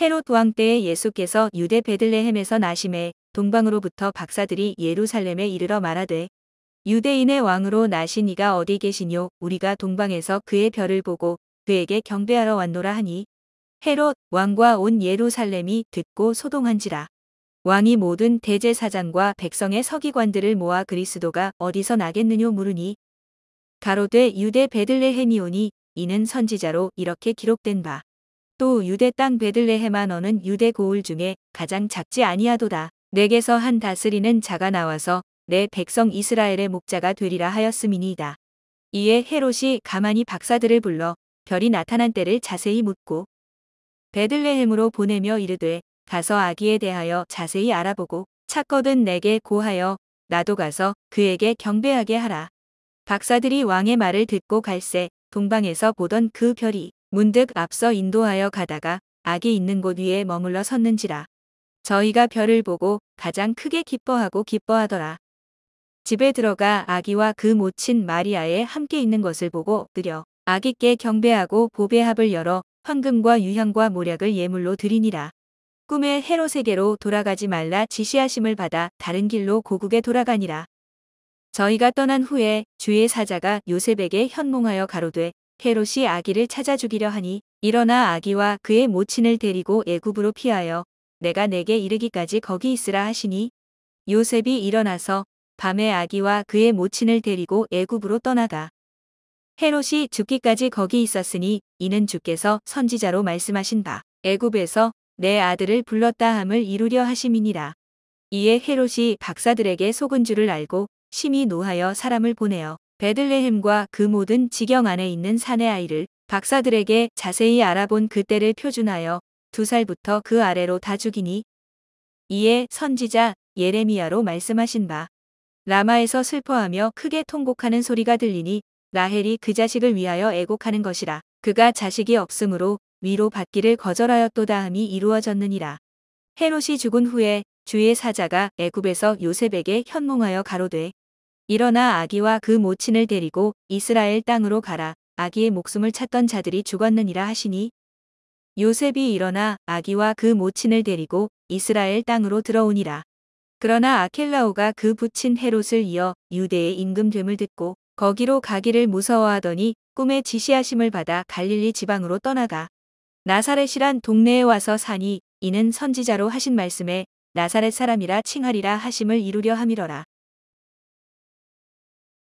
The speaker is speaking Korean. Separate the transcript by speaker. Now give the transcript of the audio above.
Speaker 1: 헤롯 왕 때에 예수께서 유대 베들레헴에서 나심에 동방으로부터 박사들이 예루살렘에 이르러 말하되 유대인의 왕으로 나신 이가 어디 계시뇨 우리가 동방에서 그의 별을 보고 그에게 경배하러 왔노라 하니 헤롯 왕과 온 예루살렘이 듣고 소동한지라 왕이 모든 대제사장과 백성의 서기관들을 모아 그리스도가 어디서 나겠느뇨 물으니 가로되 유대 베들레헴이오니 이는 선지자로 이렇게 기록된 바또 유대 땅 베들레헴만 어는 유대 고을 중에 가장 작지 아니하도다. 내게서 한 다스리는 자가 나와서 내 백성 이스라엘의 목자가 되리라 하였음이니이다. 이에 헤롯이 가만히 박사들을 불러 별이 나타난 때를 자세히 묻고 베들레헴으로 보내며 이르되 가서 아기에 대하여 자세히 알아보고 찾거든 내게 고하여 나도 가서 그에게 경배하게 하라. 박사들이 왕의 말을 듣고 갈새 동방에서 보던 그 별이 문득 앞서 인도하여 가다가 악이 있는 곳 위에 머물러 섰는지라. 저희가 별을 보고 가장 크게 기뻐하고 기뻐하더라. 집에 들어가 아기와 그 모친 마리아에 함께 있는 것을 보고 엎드려 아기께 경배하고 보배합을 열어 황금과 유향과 모략을 예물로 드리니라. 꿈에해로 세계로 돌아가지 말라 지시하심을 받아 다른 길로 고국에 돌아가니라. 저희가 떠난 후에 주의 사자가 요셉에게 현몽하여 가로되 헤롯이 아기를 찾아 죽이려 하니 일어나 아기와 그의 모친을 데리고 애굽으로 피하여 내가 내게 이르기까지 거기 있으라 하시니 요셉이 일어나서 밤에 아기와 그의 모친을 데리고 애굽으로 떠나가 헤롯이 죽기까지 거기 있었으니 이는 주께서 선지자로 말씀하신 바 애굽에서 내 아들을 불렀다 함을 이루려 하심이니라. 이에 헤롯이 박사들에게 속은 줄을 알고 심히 노하여 사람을 보내어 베들레헴과 그 모든 지경 안에 있는 산의 아이를 박사들에게 자세히 알아본 그때를 표준하여 두 살부터 그 아래로 다 죽이니 이에 선지자 예레미야로 말씀하신 바 라마에서 슬퍼하며 크게 통곡하는 소리가 들리니 라헬이 그 자식을 위하여 애곡하는 것이라 그가 자식이 없으므로 위로 받기를 거절하였도다 함이 이루어졌느니라 헤롯이 죽은 후에 주의 사자가 애굽에서 요셉에게 현몽하여 가로되 일어나 아기와 그 모친을 데리고 이스라엘 땅으로 가라. 아기의 목숨을 찾던 자들이 죽었느니라 하시니 요셉이 일어나 아기와 그 모친을 데리고 이스라엘 땅으로 들어오니라. 그러나 아켈라오가 그 부친 헤롯을 이어 유대의 임금됨을 듣고 거기로 가기를 무서워하더니 꿈에 지시하심을 받아 갈릴리 지방으로 떠나가 나사렛이란 동네에 와서 사니 이는 선지자로 하신 말씀에 나사렛 사람이라 칭하리라 하심을 이루려 함이러라.